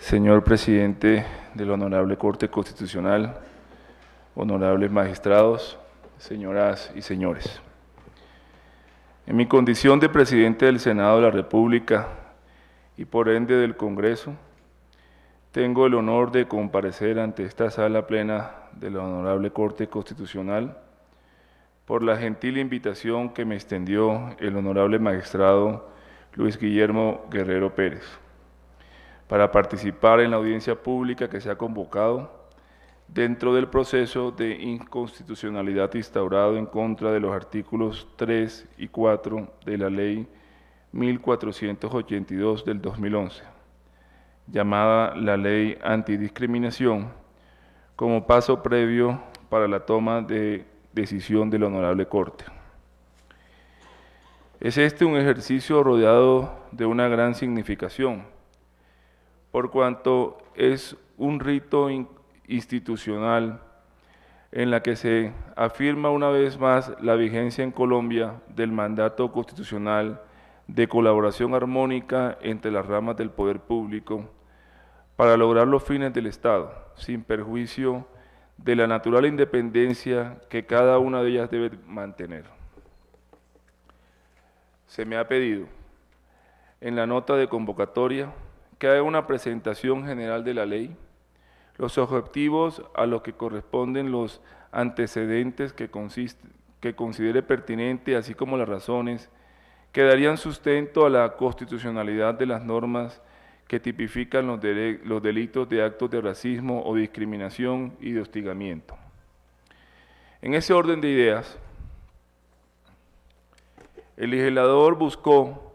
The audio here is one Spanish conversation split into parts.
Señor presidente de la Honorable Corte Constitucional, honorables magistrados, señoras y señores. En mi condición de presidente del Senado de la República y por ende del Congreso, tengo el honor de comparecer ante esta sala plena de la Honorable Corte Constitucional por la gentil invitación que me extendió el honorable magistrado Luis Guillermo Guerrero Pérez para participar en la audiencia pública que se ha convocado dentro del proceso de inconstitucionalidad instaurado en contra de los artículos 3 y 4 de la Ley 1482 del 2011, llamada la Ley Antidiscriminación, como paso previo para la toma de decisión de la Honorable Corte. Es este un ejercicio rodeado de una gran significación, por cuanto es un rito institucional en la que se afirma una vez más la vigencia en Colombia del mandato constitucional de colaboración armónica entre las ramas del poder público para lograr los fines del Estado, sin perjuicio de la natural independencia que cada una de ellas debe mantener. Se me ha pedido en la nota de convocatoria que haya una presentación general de la ley, los objetivos a los que corresponden los antecedentes que, consiste, considere pertinente, así como las razones que darían sustento a la constitucionalidad de las normas que tipifican los delitos de actos de racismo o discriminación y de hostigamiento. En ese orden de ideas, el legislador buscó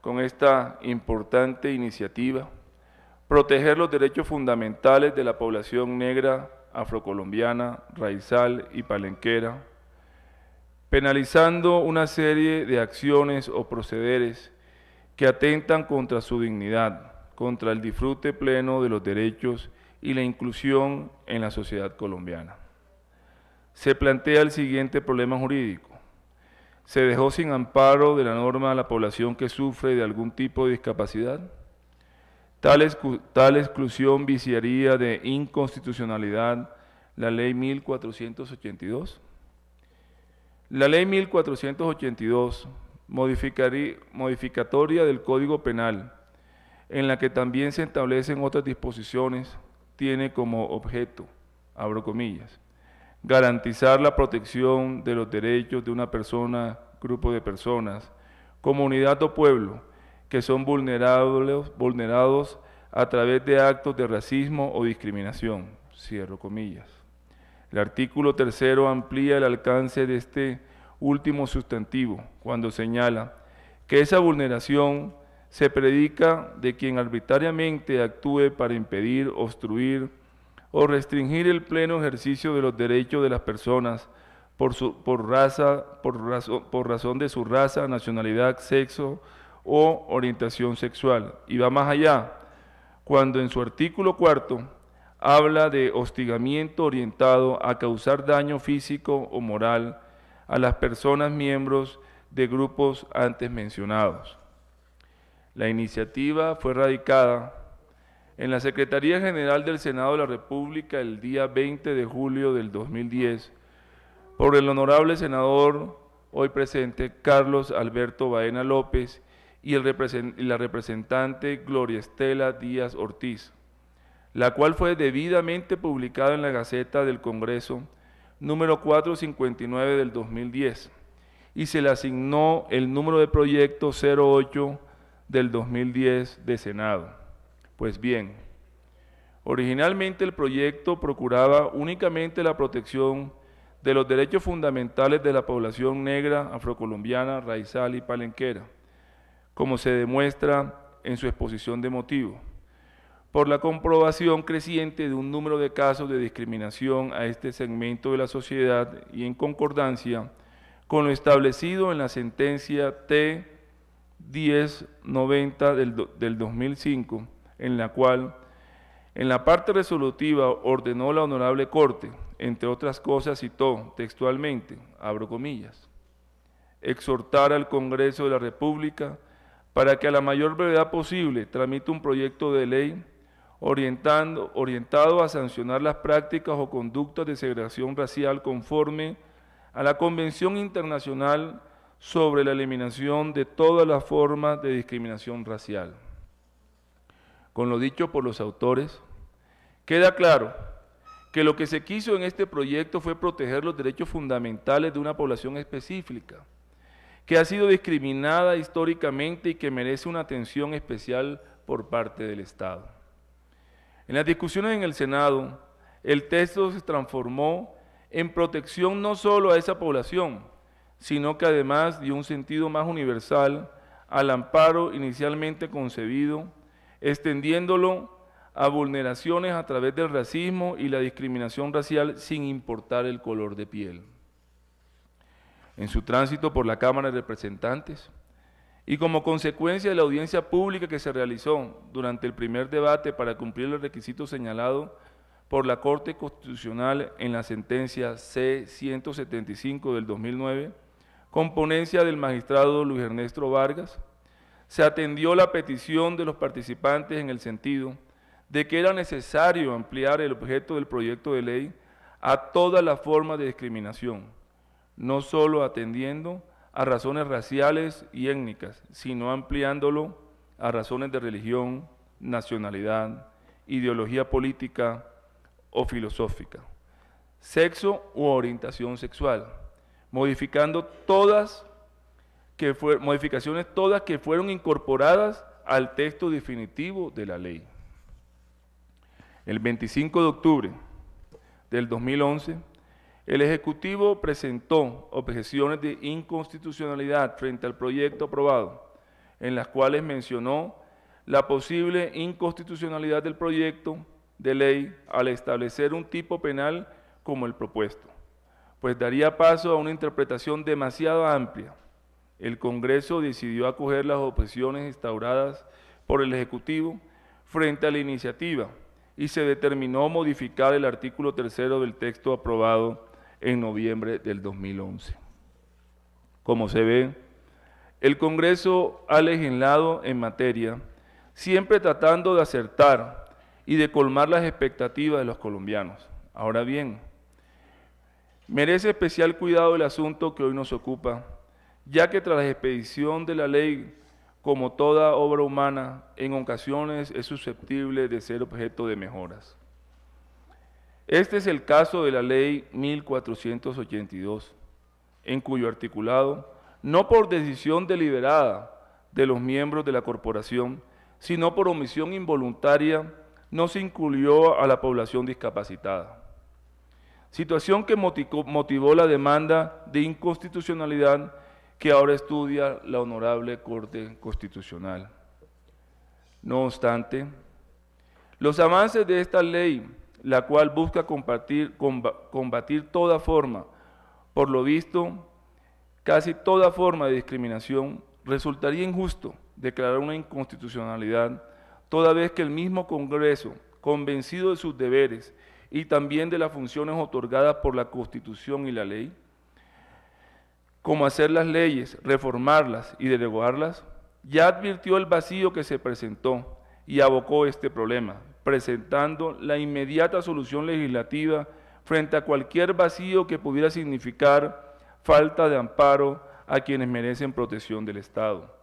con esta importante iniciativa, proteger los derechos fundamentales de la población negra, afrocolombiana, raizal y palenquera, penalizando una serie de acciones o procederes que atentan contra su dignidad, contra el disfrute pleno de los derechos y la inclusión en la sociedad colombiana. Se plantea el siguiente problema jurídico. ¿Se dejó sin amparo de la norma a la población que sufre de algún tipo de discapacidad? Tal, tal exclusión viciaría de inconstitucionalidad la Ley 1482. La Ley 1482, modificatoria del Código Penal, en la que también se establecen otras disposiciones, tiene como objeto, abro comillas, garantizar la protección de los derechos de una persona, grupo de personas, comunidad o pueblo que son vulnerables, vulnerados a través de actos de racismo o discriminación. Cierro comillas. El artículo tercero amplía el alcance de este último sustantivo cuando señala que esa vulneración se predica de quien arbitrariamente actúe para impedir, obstruir, o restringir el pleno ejercicio de los derechos de las personas por, por raza, por, por razón de su raza, nacionalidad, sexo o orientación sexual. Y va más allá, cuando en su artículo cuarto habla de hostigamiento orientado a causar daño físico o moral a las personas miembros de grupos antes mencionados. La iniciativa fue radicada en la Secretaría General del Senado de la República, el día 20 de julio del 2010, por el honorable senador hoy presente Carlos Alberto Baena López y, la representante Gloria Estela Díaz Ortiz, la cual fue debidamente publicada en la Gaceta del Congreso número 459 del 2010 y se le asignó el número de proyecto 08 del 2010 de Senado. Pues bien, originalmente el proyecto procuraba únicamente la protección de los derechos fundamentales de la población negra, afrocolombiana, raizal y palenquera, como se demuestra en su exposición de motivo. por la comprobación creciente de un número de casos de discriminación a este segmento de la sociedad y en concordancia con lo establecido en la sentencia T 1090 del, del 2005 en la cual, en la parte resolutiva, ordenó la honorable Corte, entre otras cosas citó textualmente, abro comillas, exhortar al Congreso de la República para que a la mayor brevedad posible tramite un proyecto de ley orientando, orientado a sancionar las prácticas o conductas de segregación racial conforme a la Convención Internacional sobre la Eliminación de todas las formas de discriminación racial con lo dicho por los autores, queda claro que lo que se quiso en este proyecto fue proteger los derechos fundamentales de una población específica, que ha sido discriminada históricamente y que merece una atención especial por parte del Estado. En las discusiones en el Senado, el texto se transformó en protección no solo a esa población, sino que además dio un sentido más universal al amparo inicialmente concebido extendiéndolo a vulneraciones a través del racismo y la discriminación racial sin importar el color de piel. En su tránsito por la Cámara de Representantes y como consecuencia de la audiencia pública que se realizó durante el primer debate para cumplir los requisitos señalados por la Corte Constitucional en la sentencia C-175 del 2009, componencia del magistrado Luis Ernesto Vargas, se atendió la petición de los participantes en el sentido de que era necesario ampliar el objeto del proyecto de ley a todas las formas de discriminación, no solo atendiendo a razones raciales y étnicas, sino ampliándolo a razones de religión, nacionalidad, ideología política o filosófica, sexo u orientación sexual, modificando todas que modificaciones todas que fueron incorporadas al texto definitivo de la ley. El 25 de octubre del 2011, el Ejecutivo presentó objeciones de inconstitucionalidad frente al proyecto aprobado, en las cuales mencionó la posible inconstitucionalidad del proyecto de ley al establecer un tipo penal como el propuesto, pues daría paso a una interpretación demasiado amplia el Congreso decidió acoger las objeciones instauradas por el Ejecutivo frente a la iniciativa y se determinó modificar el artículo tercero del texto aprobado en noviembre del 2011. Como se ve, el Congreso ha legislado en materia, siempre tratando de acertar y de colmar las expectativas de los colombianos. Ahora bien, merece especial cuidado el asunto que hoy nos ocupa ya que tras la expedición de la ley, como toda obra humana, en ocasiones es susceptible de ser objeto de mejoras. Este es el caso de la ley 1482, en cuyo articulado, no por decisión deliberada de los miembros de la corporación, sino por omisión involuntaria, no se incluyó a la población discapacitada. Situación que motivó la demanda de inconstitucionalidad que ahora estudia la Honorable Corte Constitucional. No obstante, los avances de esta ley, la cual busca combatir, toda forma, por lo visto, casi toda forma de discriminación, resultaría injusto declarar una inconstitucionalidad, toda vez que el mismo Congreso, convencido de sus deberes y también de las funciones otorgadas por la Constitución y la ley, como hacer las leyes, reformarlas y derogarlas, ya advirtió el vacío que se presentó y abocó este problema, presentando la inmediata solución legislativa frente a cualquier vacío que pudiera significar falta de amparo a quienes merecen protección del Estado.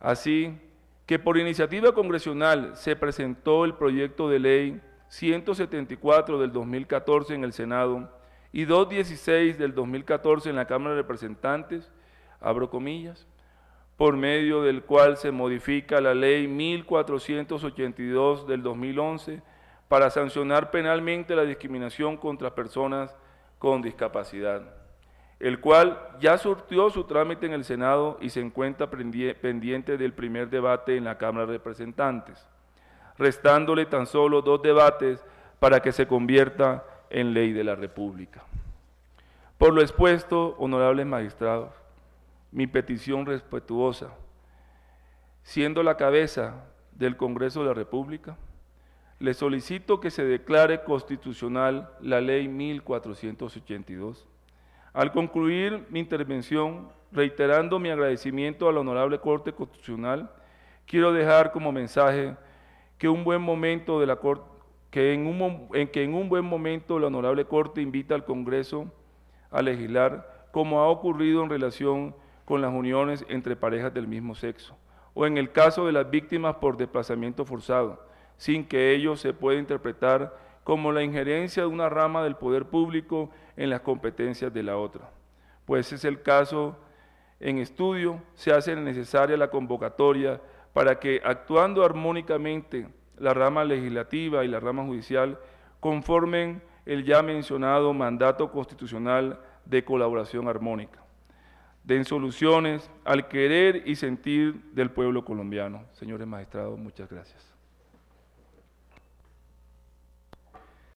Así que por iniciativa congresional se presentó el proyecto de ley 174 del 2014 en el Senado, y 216 del 2014 en la Cámara de Representantes, abro comillas, por medio del cual se modifica la ley 1482 del 2011 para sancionar penalmente la discriminación contra personas con discapacidad, el cual ya surtió su trámite en el Senado y se encuentra pendiente del primer debate en la Cámara de Representantes, restándole tan solo dos debates para que se convierta en ley de la República. Por lo expuesto, honorables magistrados, mi petición respetuosa, siendo la cabeza del Congreso de la República, le solicito que se declare constitucional la Ley 1482. Al concluir mi intervención, reiterando mi agradecimiento a la Honorable Corte Constitucional, quiero dejar como mensaje que un buen momento de la Corte en, un, en que en un buen momento la Honorable Corte invita al Congreso a legislar como ha ocurrido en relación con las uniones entre parejas del mismo sexo, o en el caso de las víctimas por desplazamiento forzado, sin que ello se pueda interpretar como la injerencia de una rama del poder público en las competencias de la otra. Pues es el caso en estudio, se hace necesaria la convocatoria para que, actuando armónicamente la rama legislativa y la rama judicial conformen el ya mencionado mandato constitucional de colaboración armónica. Den soluciones al querer y sentir del pueblo colombiano. Señores magistrados, muchas gracias.